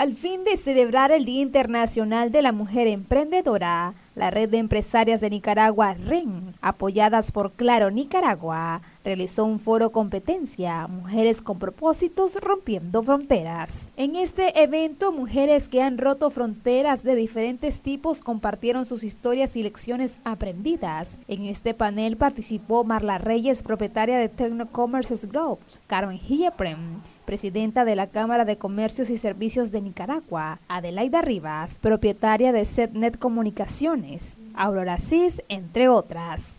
Al fin de celebrar el Día Internacional de la Mujer Emprendedora, la Red de Empresarias de Nicaragua, REN, apoyadas por Claro Nicaragua, realizó un foro competencia Mujeres con propósitos rompiendo fronteras. En este evento, mujeres que han roto fronteras de diferentes tipos compartieron sus historias y lecciones aprendidas. En este panel participó Marla Reyes, propietaria de Technocommerce Group, Carmen Hilleprem, presidenta de la Cámara de Comercios y Servicios de Nicaragua, Adelaida Rivas, propietaria de Setnet Comunicaciones, Aurora CIS, entre otras.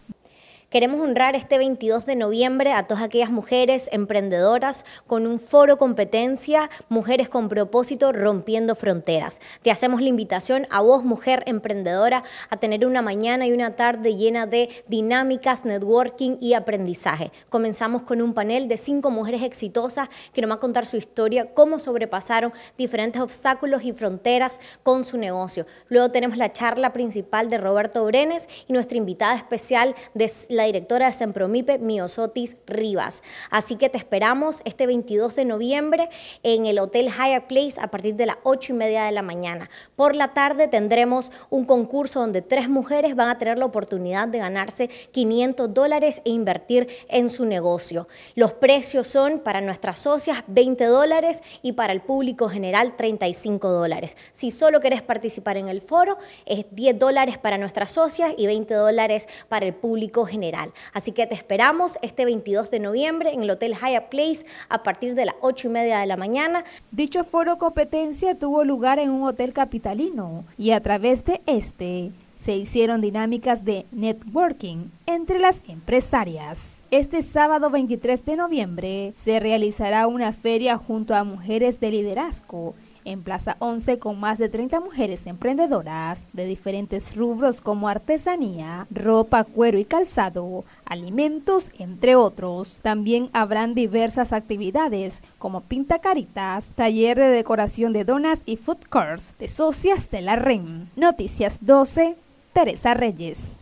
Queremos honrar este 22 de noviembre a todas aquellas mujeres emprendedoras con un foro competencia Mujeres con propósito rompiendo fronteras. Te hacemos la invitación a vos, mujer emprendedora, a tener una mañana y una tarde llena de dinámicas, networking y aprendizaje. Comenzamos con un panel de cinco mujeres exitosas que nos van a contar su historia, cómo sobrepasaron diferentes obstáculos y fronteras con su negocio. Luego tenemos la charla principal de Roberto Brenes y nuestra invitada especial de la directora de Sempromipe, Miosotis Rivas. Así que te esperamos este 22 de noviembre en el Hotel Hyatt Place a partir de las 8 y media de la mañana. Por la tarde tendremos un concurso donde tres mujeres van a tener la oportunidad de ganarse 500 dólares e invertir en su negocio. Los precios son para nuestras socias 20 dólares y para el público general 35 dólares. Si solo querés participar en el foro, es 10 dólares para nuestras socias y 20 dólares para el público general. Así que te esperamos este 22 de noviembre en el Hotel Hyatt Place a partir de las 8 y media de la mañana. Dicho foro competencia tuvo lugar en un hotel capitalino y a través de este se hicieron dinámicas de networking entre las empresarias. Este sábado 23 de noviembre se realizará una feria junto a mujeres de liderazgo en Plaza 11, con más de 30 mujeres emprendedoras de diferentes rubros como artesanía, ropa, cuero y calzado, alimentos, entre otros. También habrán diversas actividades como pintacaritas, taller de decoración de donas y food courts de socias de la REN. Noticias 12, Teresa Reyes.